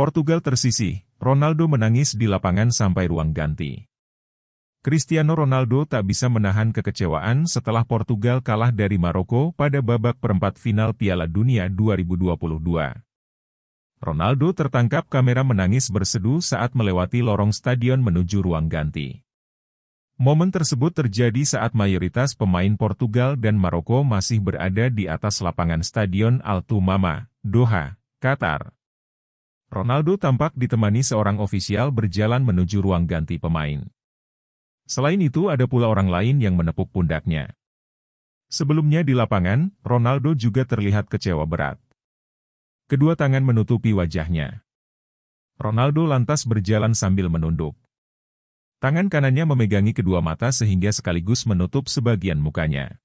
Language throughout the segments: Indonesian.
Portugal tersisih, Ronaldo menangis di lapangan sampai ruang ganti. Cristiano Ronaldo tak bisa menahan kekecewaan setelah Portugal kalah dari Maroko pada babak perempat final Piala Dunia 2022. Ronaldo tertangkap kamera menangis berseduh saat melewati lorong stadion menuju ruang ganti. Momen tersebut terjadi saat mayoritas pemain Portugal dan Maroko masih berada di atas lapangan stadion Al Tumama, Doha, Qatar. Ronaldo tampak ditemani seorang ofisial berjalan menuju ruang ganti pemain. Selain itu ada pula orang lain yang menepuk pundaknya. Sebelumnya di lapangan, Ronaldo juga terlihat kecewa berat. Kedua tangan menutupi wajahnya. Ronaldo lantas berjalan sambil menunduk. Tangan kanannya memegangi kedua mata sehingga sekaligus menutup sebagian mukanya.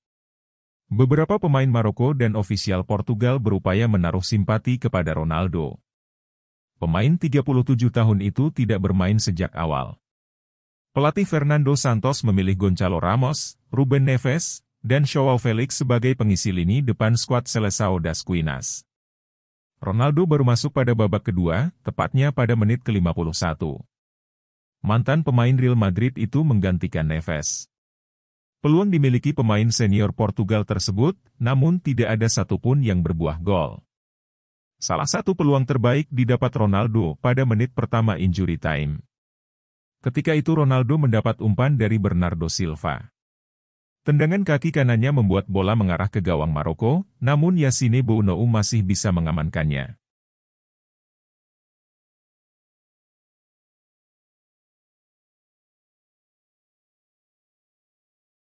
Beberapa pemain Maroko dan ofisial Portugal berupaya menaruh simpati kepada Ronaldo. Pemain 37 tahun itu tidak bermain sejak awal. Pelatih Fernando Santos memilih Gonçalo Ramos, Ruben Neves, dan Joao Felix sebagai pengisi lini depan skuad Seleção das Quinas. Ronaldo baru masuk pada babak kedua, tepatnya pada menit ke-51. Mantan pemain Real Madrid itu menggantikan Neves. Peluang dimiliki pemain senior Portugal tersebut, namun tidak ada satupun yang berbuah gol. Salah satu peluang terbaik didapat Ronaldo pada menit pertama injury time. Ketika itu Ronaldo mendapat umpan dari Bernardo Silva. Tendangan kaki kanannya membuat bola mengarah ke gawang Maroko, namun Yassine Bounou masih bisa mengamankannya.